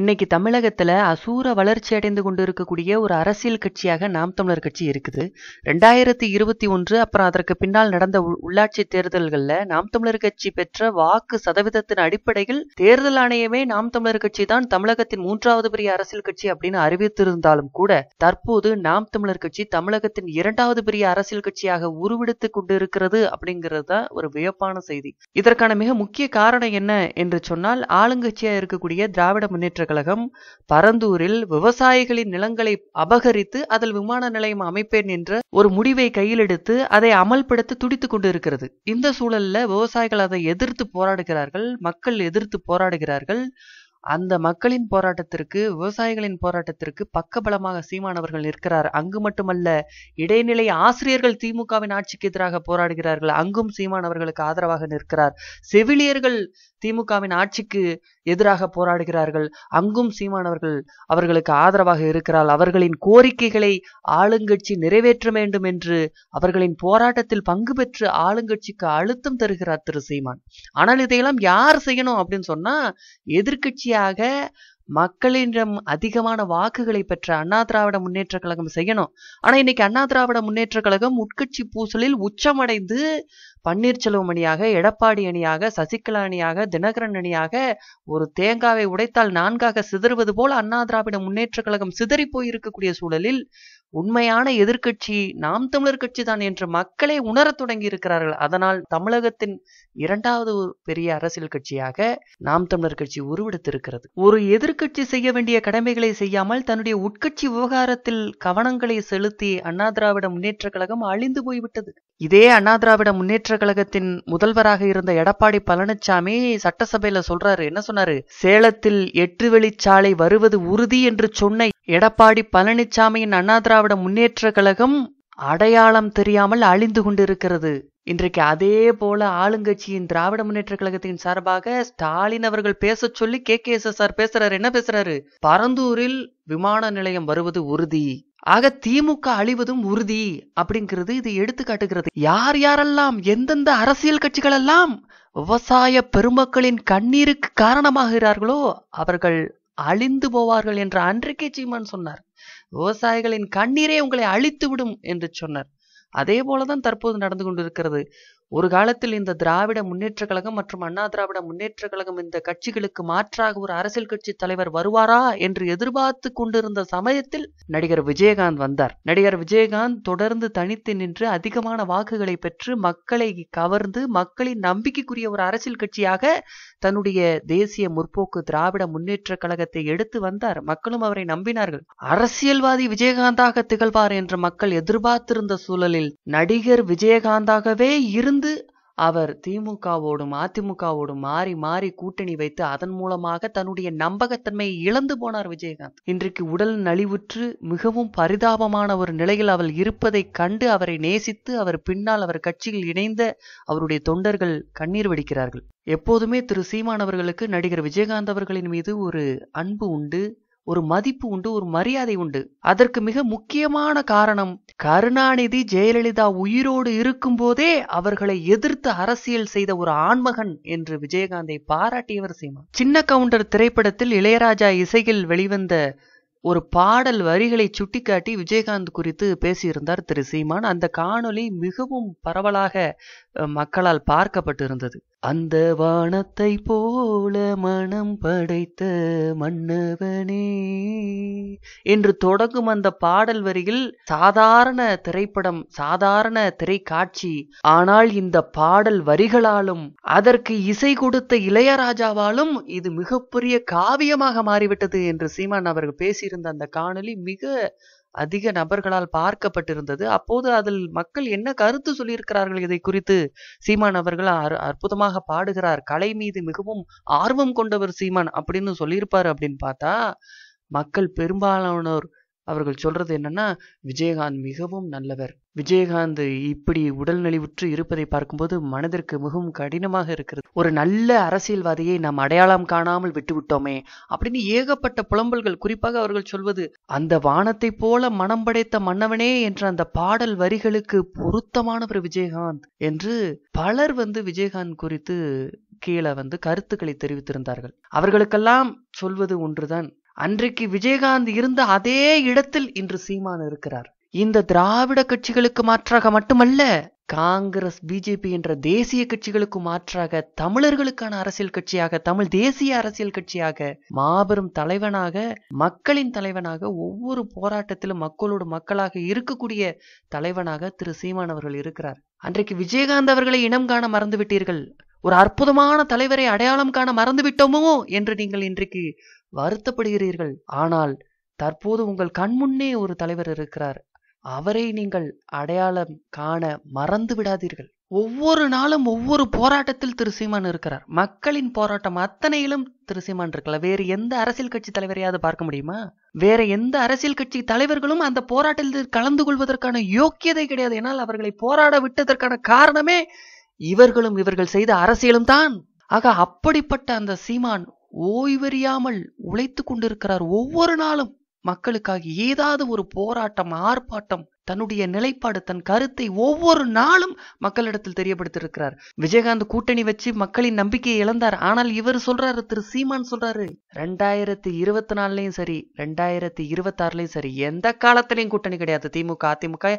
இன்னைக்கு தமிழகத்தில் அசூர வளர்ச்சி அடைந்து கொண்டிருக்கக்கூடிய ஒரு அரசியல் கட்சியாக நாம் தமிழர் கட்சி இருக்குது ரெண்டாயிரத்தி இருபத்தி ஒன்று அப்புறம் அதற்கு பின்னால் நடந்த உள்ளாட்சி தேர்தல்களில் நாம் தமிழர் கட்சி பெற்ற வாக்கு சதவீதத்தின் அடிப்படையில் தேர்தல் ஆணையமே நாம் தமிழர் கட்சி தான் தமிழகத்தின் மூன்றாவது பெரிய அரசியல் கட்சி அப்படின்னு அறிவித்திருந்தாலும் கூட தற்போது நாம் தமிழர் கட்சி தமிழகத்தின் இரண்டாவது பெரிய அரசியல் கட்சியாக உருவெடுத்து கொண்டு இருக்கிறது தான் ஒரு வியப்பான செய்தி இதற்கான மிக முக்கிய காரணம் என்ன என்று சொன்னால் ஆளுங்கட்சியாக இருக்கக்கூடிய திராவிட முன்னேற்ற கழகம் பரந்தூரில் விவசாயிகளின் நிலங்களை அபகரித்து அதில் விமான நிலையம் அமைப்பேன் என்ற ஒரு முடிவை கையிலெடுத்து அதை அமல்படுத்த துடித்துக் கொண்டிருக்கிறது இந்த சூழல்ல விவசாயிகள் அதை எதிர்த்து போராடுகிறார்கள் மக்கள் எதிர்த்து போராடுகிறார்கள் அந்த மக்களின் போராட்டத்திற்கு விவசாயிகளின் போராட்டத்திற்கு பக்கபலமாக சீமானவர்கள் நிற்கிறார் அங்கு மட்டுமல்ல இடைநிலை ஆசிரியர்கள் திமுகவின் ஆட்சிக்கு எதிராக போராடுகிறார்கள் அங்கும் சீமானவர்களுக்கு ஆதரவாக நிற்கிறார் செவிலியர்கள் திமுகவின் ஆட்சிக்கு எதிராக போராடுகிறார்கள் அங்கும் சீமானவர்கள் அவர்களுக்கு ஆதரவாக இருக்கிறார் அவர்களின் கோரிக்கைகளை ஆளுங்கட்சி நிறைவேற்ற வேண்டும் என்று அவர்களின் போராட்டத்தில் பங்கு பெற்று ஆளுங்கட்சிக்கு அழுத்தம் தருகிறார் திரு சீமான் ஆனால் இதையெல்லாம் யார் செய்யணும் அப்படின்னு சொன்னா எதிர்கட்சி 打开。மக்களிடம் அதிகமான வாக்குகளை பெற்ற அண்ணா திராவிட முன்னேற்ற கழகம் செய்யணும் ஆனா இன்னைக்கு அண்ணா திராவிட முன்னேற்ற கழகம் உட்கட்சி பூசலில் உச்சமடைந்து பன்னீர்செல்வம் அணியாக எடப்பாடி அணியாக சசிகலா அணியாக தினகரன் அணியாக ஒரு தேங்காவை உடைத்தால் நான்காக சிதறுவது போல் அண்ணா திராவிட முன்னேற்ற கழகம் சிதறி போயிருக்கக்கூடிய சூழலில் உண்மையான எதிர்கட்சி நாம் தமிழர் கட்சி தான் என்று மக்களே உணரத் தொடங்கி இருக்கிறார்கள் அதனால் தமிழகத்தின் இரண்டாவது பெரிய அரசியல் கட்சியாக நாம் தமிழர் கட்சி உருவெடுத்திருக்கிறது ஒரு எதிர் எதிர்கட்சி செய்ய வேண்டிய கடமைகளை செய்யாமல் தன்னுடைய உட்கட்சி விவகாரத்தில் கவனங்களை செலுத்தி அண்ணா திராவிட முன்னேற்ற கழகம் அழிந்து போய்விட்டது இதே அண்ணா திராவிட முன்னேற்ற கழகத்தின் முதல்வராக இருந்த எடப்பாடி பழனிசாமி சட்டசபையில சொல்றாரு என்ன சொன்னாரு சேலத்தில் எட்டு வெளிச்சாலை வருவது உறுதி என்று சொன்ன எடப்பாடி பழனிசாமியின் அண்ணா திராவிட முன்னேற்ற கழகம் அடையாளம் தெரியாமல் அழிந்து கொண்டிருக்கிறது இன்றைக்கு அதே போல ஆளுங்கட்சியின் திராவிட முன்னேற்ற கழகத்தின் சார்பாக ஸ்டாலின் அவர்கள் பேச சொல்லி K K S S R பேசுறாரு என்ன பேசுறாரு பரந்தூரில் விமான நிலையம் வருவது உறுதி ஆக திமுக அழிவதும் உறுதி அப்படிங்கிறது இது எடுத்து காட்டுகிறது யார் யாரெல்லாம் எந்தெந்த அரசியல் கட்சிகள் எல்லாம் விவசாய பெருமக்களின் கண்ணீருக்கு காரணமாகிறார்களோ அவர்கள் அழிந்து போவார்கள் என்று அன்றைக்கே சீமான் சொன்னார் விவசாயிகளின் கண்ணீரே உங்களை அழித்து விடும் என்று சொன்னார் அதே போலதான் தற்போது நடந்து கொண்டிருக்கிறது ஒரு காலத்தில் இந்த திராவிட முன்னேற்ற கழகம் மற்றும் அண்ணா திராவிட முன்னேற்ற கழகம் இந்த கட்சிகளுக்கு மாற்றாக ஒரு அரசியல் கட்சி தலைவர் வருவாரா என்று எதிர்பார்த்து கொண்டிருந்த சமயத்தில் நடிகர் விஜயகாந்த் வந்தார் நடிகர் விஜயகாந்த் தொடர்ந்து தனித்து நின்று அதிகமான வாக்குகளை பெற்று மக்களை கவர்ந்து மக்களின் நம்பிக்கைக்குரிய ஒரு அரசியல் கட்சியாக தன்னுடைய தேசிய முற்போக்கு திராவிட முன்னேற்ற கழகத்தை எடுத்து வந்தார் மக்களும் அவரை நம்பினார்கள் அரசியல்வாதி விஜயகாந்தாக திகழ்வார் என்று மக்கள் எதிர்பார்த்திருந்த சூழலில் நடிகர் விஜயகாந்தாகவே இருந்து தொடர்ந்து அவர் திமுகவோடும் அதிமுகவோடும் மாறி மாறி கூட்டணி வைத்து அதன் மூலமாக தன்னுடைய நம்பகத்தன்மையை இழந்து போனார் விஜயகாந்த் இன்றைக்கு உடல் நலிவுற்று மிகவும் பரிதாபமான ஒரு நிலையில் அவள் இருப்பதை கண்டு அவரை நேசித்து அவர் பின்னால் அவர் கட்சியில் இணைந்த அவருடைய தொண்டர்கள் கண்ணீர் வெடிக்கிறார்கள் எப்போதுமே திரு சீமான் அவர்களுக்கு நடிகர் விஜயகாந்த் அவர்களின் மீது ஒரு அன்பு உண்டு ஒரு மதிப்பு உண்டு ஒரு மரியாதை உண்டு அதற்கு மிக முக்கியமான காரணம் கருணாநிதி ஜெயலலிதா உயிரோடு இருக்கும் போதே அவர்களை எதிர்த்து அரசியல் செய்த ஒரு ஆண்மகன் என்று விஜயகாந்தை பாராட்டியவர் சீமா சின்ன கவுண்டர் திரைப்படத்தில் இளையராஜா இசையில் வெளிவந்த ஒரு பாடல் வரிகளை சுட்டிக்காட்டி விஜயகாந்த் குறித்து பேசியிருந்தார் திரு சீமான் அந்த காணொலி மிகவும் பரவலாக மக்களால் பார்க்கப்பட்டிருந்தது அந்த வானத்தை போல மனம் படைத்த மன்னவனே என்று தொடங்கும் அந்த பாடல் வரியில் சாதாரண திரைப்படம் சாதாரண திரைக்காட்சி ஆனால் இந்த பாடல் வரிகளாலும் அதற்கு இசை கொடுத்த இளையராஜாவாலும் இது மிகப்பெரிய காவியமாக மாறிவிட்டது என்று சீமான் அவர்கள் பேசியிருந்த அந்த காணொலி மிக அதிக நபர்களால் பார்க்கப்பட்டிருந்தது அப்போது அதில் மக்கள் என்ன கருத்து சொல்லியிருக்கிறார்கள் இதை குறித்து சீமான் அவர்கள் அற்புதமாக பாடுகிறார் கலை மீது மிகவும் ஆர்வம் கொண்டவர் சீமான் அப்படின்னு சொல்லியிருப்பார் அப்படின்னு பார்த்தா மக்கள் பெரும்பாலானோர் அவர்கள் சொல்றது என்னன்னா விஜயகாந்த் மிகவும் நல்லவர் விஜயகாந்த் இப்படி உடல் நலிவுற்று இருப்பதை பார்க்கும்போது மனதிற்கு மிகவும் கடினமாக இருக்கிறது ஒரு நல்ல அரசியல்வாதியை நாம் அடையாளம் காணாமல் விட்டுவிட்டோமே அப்படின்னு ஏகப்பட்ட புலம்பல்கள் குறிப்பாக அவர்கள் சொல்வது அந்த வானத்தை போல மனம் படைத்த மன்னவனே என்ற அந்த பாடல் வரிகளுக்கு பொருத்தமானவர் விஜயகாந்த் என்று பலர் வந்து விஜயகாந்த் குறித்து கீழே வந்து கருத்துக்களை தெரிவித்திருந்தார்கள் அவர்களுக்கெல்லாம் சொல்வது ஒன்றுதான் அன்றைக்கு விஜயகாந்த் இருந்த அதே இடத்தில் இன்று சீமான் இருக்கிறார் இந்த திராவிட கட்சிகளுக்கு மாற்றாக மட்டுமல்ல காங்கிரஸ் பிஜேபி என்ற தேசிய கட்சிகளுக்கு மாற்றாக தமிழர்களுக்கான அரசியல் கட்சியாக தமிழ் தேசிய அரசியல் கட்சியாக மாபெரும் தலைவனாக மக்களின் தலைவனாக ஒவ்வொரு போராட்டத்திலும் மக்களோடு மக்களாக இருக்கக்கூடிய தலைவனாக திரு சீமான் அவர்கள் இருக்கிறார் அன்றைக்கு விஜயகாந்த் அவர்களை இனம் காண மறந்து விட்டீர்கள் ஒரு அற்புதமான தலைவரை அடையாளம் காண மறந்து விட்டோமோ என்று நீங்கள் இன்றைக்கு வருத்தப்படுகிறீர்கள் ஆனால் தற்போது உங்கள் கண்முன்னே ஒரு தலைவர் இருக்கிறார் அவரை நீங்கள் அடையாளம் காண மறந்து விடாதீர்கள் ஒவ்வொரு நாளும் ஒவ்வொரு போராட்டத்தில் திரு சீமான் இருக்கிறார் மக்களின் போராட்டம் அத்தனையிலும் திரு சீமான் இருக்கல வேறு எந்த அரசியல் கட்சி தலைவரையாவது பார்க்க முடியுமா வேற எந்த அரசியல் கட்சி தலைவர்களும் அந்த போராட்டத்தில் கலந்து கொள்வதற்கான யோக்கியதை கிடையாது என்னால் அவர்களை போராட விட்டதற்கான காரணமே இவர்களும் இவர்கள் செய்த அரசியலும் தான் ஆக அப்படிப்பட்ட அந்த சீமான் ஓய்வறியாமல் உழைத்து கொண்டிருக்கிறார் ஒவ்வொரு நாளும் மக்களுக்காக ஏதாவது ஒரு போராட்டம் ஆர்ப்பாட்டம் தன்னுடைய நிலைப்பாடு தன் கருத்தை ஒவ்வொரு நாளும் மக்களிடத்தில் தெரியப்படுத்திருக்கிறார் விஜயகாந்த் கூட்டணி வச்சு மக்களின் நம்பிக்கையை இழந்தார் ஆனால் இவர் சொல்றாரு திரு சீமான் சொல்றாரு ரெண்டாயிரத்தி இருபத்தி நாலுலயும் சரி ரெண்டாயிரத்தி இருபத்தாறுலயும் சரி எந்த காலத்திலையும் கூட்டணி கிடையாது திமுக அதிமுக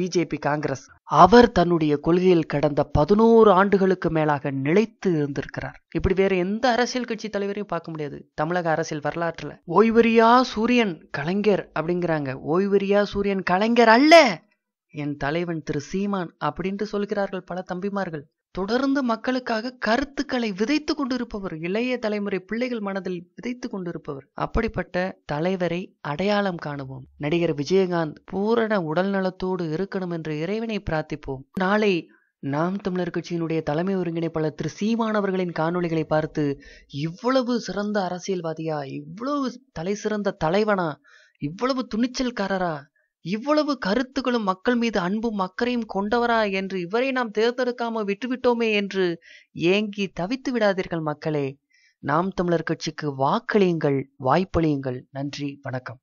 பிஜேபி காங்கிரஸ் அவர் தன்னுடைய கொள்கையில் கடந்த பதினோரு ஆண்டுகளுக்கு மேலாக நிலைத்து இருந்திருக்கிறார் இப்படி வேற எந்த அரசியல் கட்சி தலைவரையும் பார்க்க முடியாது தமிழக அரசியல் வரலாற்றுல ஓய்வரியா சூரியன் கலைஞர் அப்படிங்கிறாங்க ஓய்வரியா சூரியன் கலைஞர் அல்ல என் தலைவன் திரு சீமான் அப்படின்ட்டு சொல்கிறார்கள் பல தம்பிமார்கள் தொடர்ந்து மக்களுக்காக கருத்துக்களை விதைத்து கொண்டிருப்பவர் இளைய தலைமுறை பிள்ளைகள் மனதில் விதைத்து கொண்டிருப்பவர் அப்படிப்பட்ட தலைவரை அடையாளம் காணுவோம் நடிகர் விஜயகாந்த் பூரண உடல் நலத்தோடு இருக்கணும் என்று இறைவனை பிரார்த்திப்போம் நாளை நாம் தமிழர் கட்சியினுடைய தலைமை ஒருங்கிணைப்பாளர் திரு சீமான் அவர்களின் காணொலிகளை பார்த்து இவ்வளவு சிறந்த அரசியல்வாதியா இவ்வளவு தலை சிறந்த தலைவனா இவ்வளவு துணிச்சல்காரரா இவ்வளவு கருத்துகளும் மக்கள் மீது அன்பும் அக்கறையும் கொண்டவரா என்று இவரை நாம் தேர்ந்தெடுக்காம விட்டுவிட்டோமே என்று ஏங்கி தவித்து விடாதீர்கள் மக்களே நாம் தமிழர் கட்சிக்கு வாக்களியுங்கள் வாய்ப்பளியுங்கள் நன்றி வணக்கம்